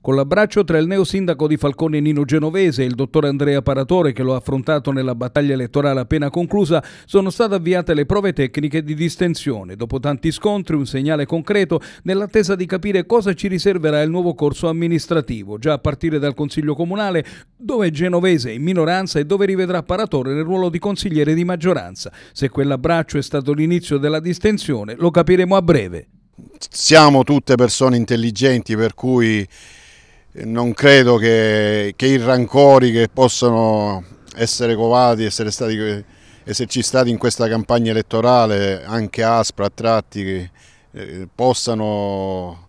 Con l'abbraccio tra il neo sindaco di Falcone Nino Genovese e il dottor Andrea Paratore che lo ha affrontato nella battaglia elettorale appena conclusa, sono state avviate le prove tecniche di distensione. Dopo tanti scontri, un segnale concreto nell'attesa di capire cosa ci riserverà il nuovo corso amministrativo, già a partire dal Consiglio Comunale, dove Genovese è in minoranza e dove rivedrà Paratore nel ruolo di consigliere di maggioranza. Se quell'abbraccio è stato l'inizio della distensione, lo capiremo a breve. Siamo tutte persone intelligenti per cui non credo che, che, i rancori che possono essere covati, essere stati esercitati in questa campagna elettorale, anche aspra a tratti, eh, possano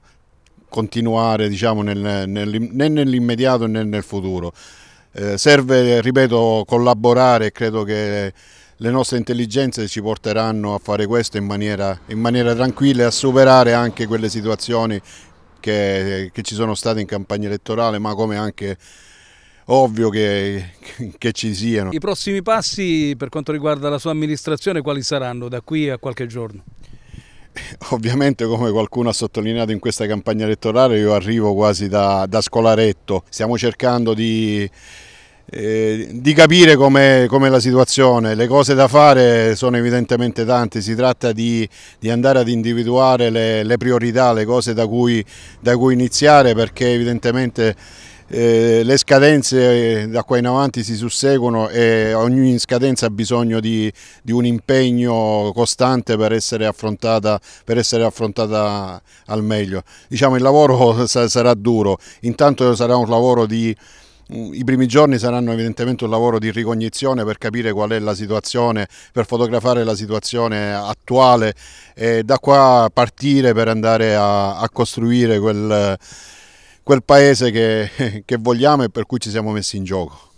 continuare diciamo, nel, nel, né nell'immediato né nel futuro. Eh, serve, ripeto, collaborare e credo che le nostre intelligenze ci porteranno a fare questo in maniera, in maniera tranquilla e a superare anche quelle situazioni che, che ci sono state in campagna elettorale, ma come anche ovvio che, che, ci siano. I prossimi passi per quanto riguarda la sua amministrazione quali saranno da qui a qualche giorno? Ovviamente come qualcuno ha sottolineato in questa campagna elettorale io arrivo quasi da, da scolaretto, stiamo cercando di eh, di capire com'è, com la situazione, le cose da fare sono evidentemente tante, si tratta di, di andare ad individuare le, le, priorità, le cose da cui, da cui iniziare perché evidentemente eh, le scadenze da qua in avanti si susseguono e ogni scadenza ha bisogno di, di un impegno costante per essere, per essere, affrontata, al meglio. Diciamo il lavoro sarà duro, intanto sarà un lavoro di Mm, I primi giorni saranno evidentemente un lavoro di ricognizione per capire qual è la situazione, per fotografare la situazione attuale e da qua partire per andare a, a costruire quel, quel paese che, che vogliamo e per cui ci siamo messi in gioco.